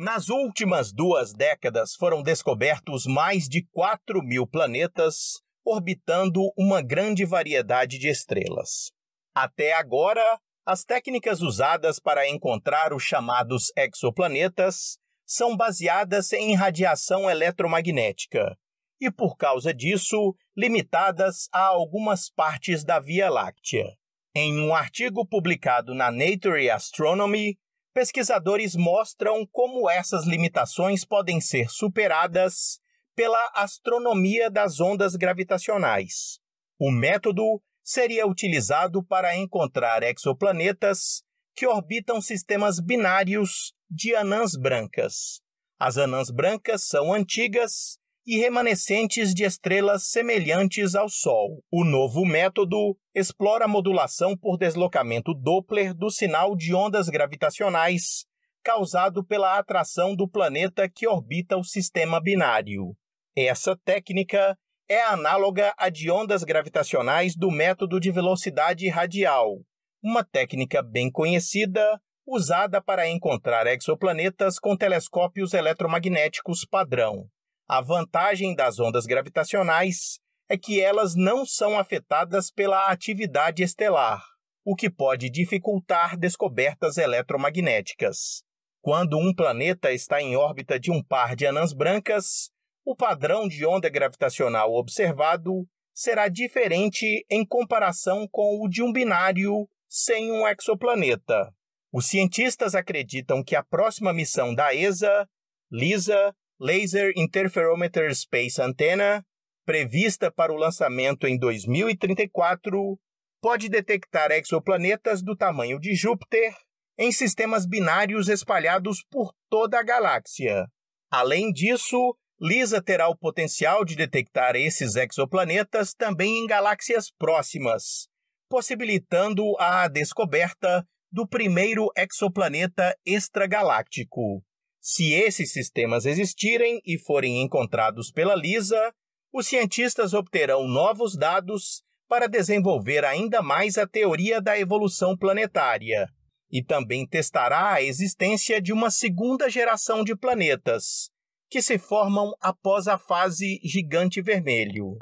Nas últimas duas décadas foram descobertos mais de 4 mil planetas orbitando uma grande variedade de estrelas. Até agora, as técnicas usadas para encontrar os chamados exoplanetas são baseadas em radiação eletromagnética e, por causa disso, limitadas a algumas partes da Via Láctea. Em um artigo publicado na Nature Astronomy, pesquisadores mostram como essas limitações podem ser superadas pela astronomia das ondas gravitacionais. O método seria utilizado para encontrar exoplanetas que orbitam sistemas binários de anãs brancas. As anãs brancas são antigas e remanescentes de estrelas semelhantes ao Sol. O novo método explora a modulação por deslocamento Doppler do sinal de ondas gravitacionais causado pela atração do planeta que orbita o sistema binário. Essa técnica é análoga à de ondas gravitacionais do método de velocidade radial, uma técnica bem conhecida usada para encontrar exoplanetas com telescópios eletromagnéticos padrão. A vantagem das ondas gravitacionais é que elas não são afetadas pela atividade estelar, o que pode dificultar descobertas eletromagnéticas. Quando um planeta está em órbita de um par de anãs brancas, o padrão de onda gravitacional observado será diferente em comparação com o de um binário sem um exoplaneta. Os cientistas acreditam que a próxima missão da ESA, LISA, Laser Interferometer Space Antenna, prevista para o lançamento em 2034, pode detectar exoplanetas do tamanho de Júpiter em sistemas binários espalhados por toda a galáxia. Além disso, LISA terá o potencial de detectar esses exoplanetas também em galáxias próximas, possibilitando a descoberta do primeiro exoplaneta extragaláctico. Se esses sistemas existirem e forem encontrados pela LISA, os cientistas obterão novos dados para desenvolver ainda mais a teoria da evolução planetária e também testará a existência de uma segunda geração de planetas, que se formam após a fase gigante vermelho.